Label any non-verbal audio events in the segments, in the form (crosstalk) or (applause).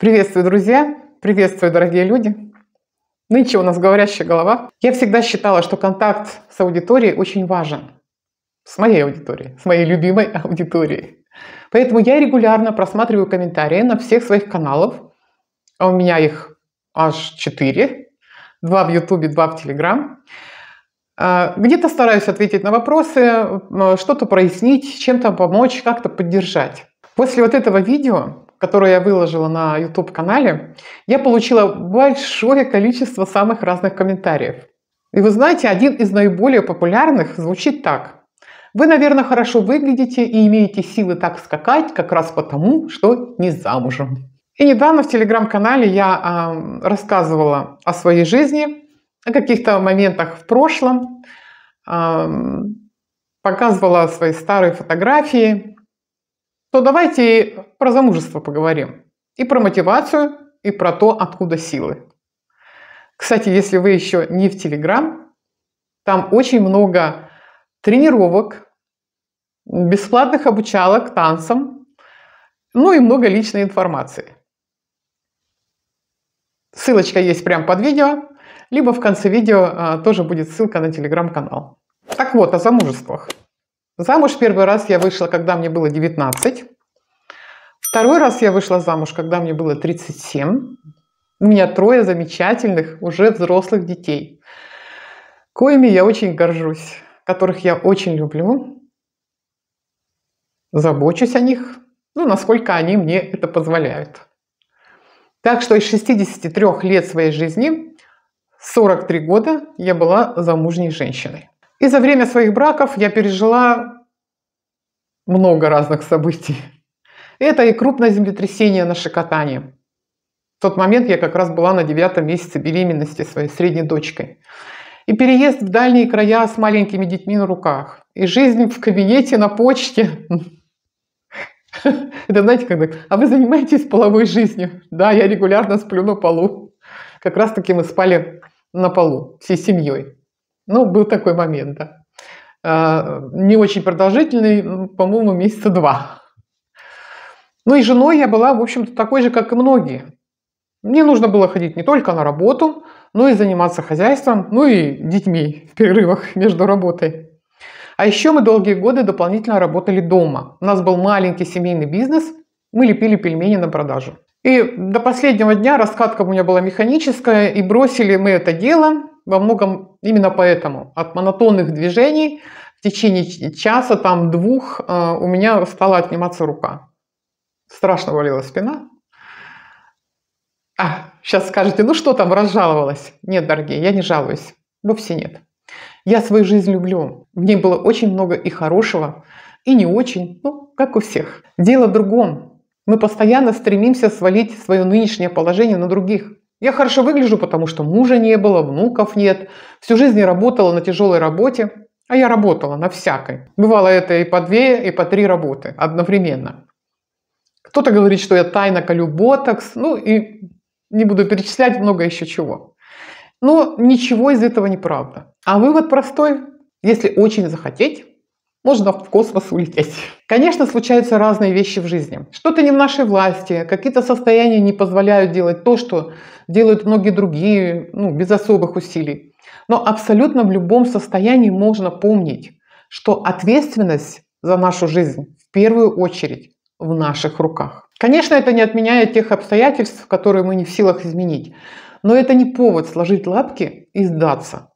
Приветствую, друзья! Приветствую, дорогие люди! Нынче у нас говорящая голова. Я всегда считала, что контакт с аудиторией очень важен. С моей аудиторией, с моей любимой (laughs) аудиторией. Поэтому я регулярно просматриваю комментарии на всех своих каналах. А у меня их аж четыре: Два в Ютубе, два в Телеграм. А, где-то стараюсь ответить на вопросы, что-то прояснить, чем-то помочь, как-то поддержать. После вот этого видео которую я выложила на YouTube-канале, я получила большое количество самых разных комментариев. И вы знаете, один из наиболее популярных звучит так. Вы, наверное, хорошо выглядите и имеете силы так скакать как раз потому, что не замужем. И недавно в телеграм-канале я э, рассказывала о своей жизни, о каких-то моментах в прошлом, э, показывала свои старые фотографии, то давайте про замужество поговорим. И про мотивацию, и про то, откуда силы. Кстати, если вы еще не в Телеграм, там очень много тренировок, бесплатных обучалок танцам, ну и много личной информации. Ссылочка есть прямо под видео, либо в конце видео а, тоже будет ссылка на телеграм-канал. Так вот, о замужествах. Замуж первый раз я вышла, когда мне было 19. Второй раз я вышла замуж, когда мне было 37. У меня трое замечательных, уже взрослых детей, коими я очень горжусь, которых я очень люблю, забочусь о них, ну, насколько они мне это позволяют. Так что из 63 лет своей жизни 43 года я была замужней женщиной. И за время своих браков я пережила много разных событий. Это и крупное землетрясение на Шикотане. В тот момент я как раз была на девятом месяце беременности своей средней дочкой. И переезд в дальние края с маленькими детьми на руках. И жизнь в кабинете на почте. Это знаете, когда, а вы занимаетесь половой жизнью? Да, я регулярно сплю на полу. Как раз таки мы спали на полу всей семьей. Ну, был такой момент, да. А, не очень продолжительный, по-моему, месяца два. Ну и женой я была, в общем-то, такой же, как и многие. Мне нужно было ходить не только на работу, но и заниматься хозяйством, ну и детьми в перерывах (laughs) между работой. А еще мы долгие годы дополнительно работали дома. У нас был маленький семейный бизнес, мы лепили пельмени на продажу. И до последнего дня раскатка у меня была механическая, и бросили мы это дело, во многом именно поэтому. От монотонных движений в течение часа, там двух, э, у меня стала отниматься рука. Страшно болела спина. А, сейчас скажете, ну что там, разжаловалась? Нет, дорогие, я не жалуюсь. Вовсе нет. Я свою жизнь люблю. В ней было очень много и хорошего, и не очень, ну, как у всех. Дело в другом. Мы постоянно стремимся свалить свое нынешнее положение на других. Я хорошо выгляжу, потому что мужа не было, внуков нет. Всю жизнь я работала на тяжелой работе, а я работала на всякой. Бывало это и по две, и по три работы одновременно. Кто-то говорит, что я тайно колю ботокс, ну и не буду перечислять много еще чего. Но ничего из этого не правда. А вывод простой. Если очень захотеть, можно в космос улететь. Конечно, случаются разные вещи в жизни. Что-то не в нашей власти, какие-то состояния не позволяют делать то, что делают многие другие, ну, без особых усилий. Но абсолютно в любом состоянии можно помнить, что ответственность за нашу жизнь в первую очередь в наших руках. Конечно, это не отменяет тех обстоятельств, которые мы не в силах изменить, но это не повод сложить лапки и сдаться.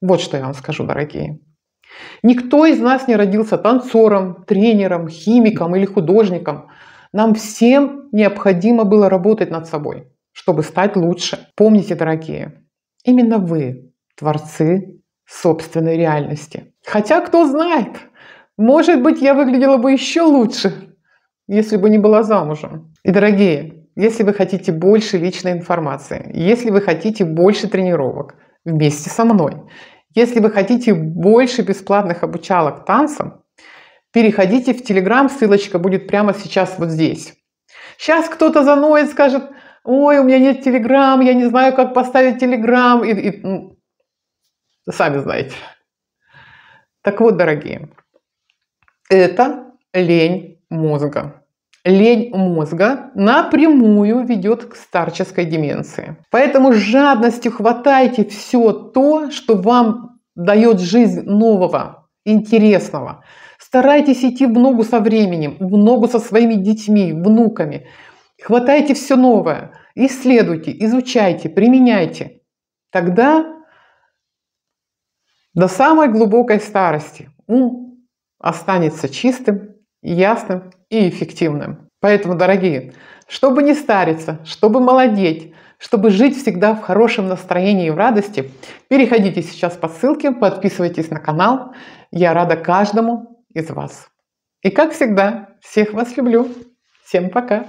Вот что я вам скажу, дорогие. Никто из нас не родился танцором, тренером, химиком или художником. Нам всем необходимо было работать над собой, чтобы стать лучше. Помните, дорогие, именно вы творцы собственной реальности. Хотя, кто знает, может быть, я выглядела бы еще лучше, если бы не была замужем. И, дорогие, если вы хотите больше личной информации, если вы хотите больше тренировок вместе со мной, если вы хотите больше бесплатных обучалок танцам, переходите в Телеграм, ссылочка будет прямо сейчас вот здесь. Сейчас кто-то заноет, скажет, ой, у меня нет Телеграм, я не знаю, как поставить Телеграм. И, и, ну, сами знаете. Так вот, дорогие, это лень мозга лень мозга напрямую ведет к старческой деменции. Поэтому с жадностью хватайте все то, что вам дает жизнь нового, интересного. Старайтесь идти в ногу со временем, в ногу со своими детьми, внуками. Хватайте все новое, исследуйте, изучайте, применяйте. Тогда до самой глубокой старости ум останется чистым, ясным и эффективным. Поэтому, дорогие, чтобы не стариться, чтобы молодеть, чтобы жить всегда в хорошем настроении и в радости, переходите сейчас по ссылке, подписывайтесь на канал. Я рада каждому из вас. И как всегда, всех вас люблю. Всем пока!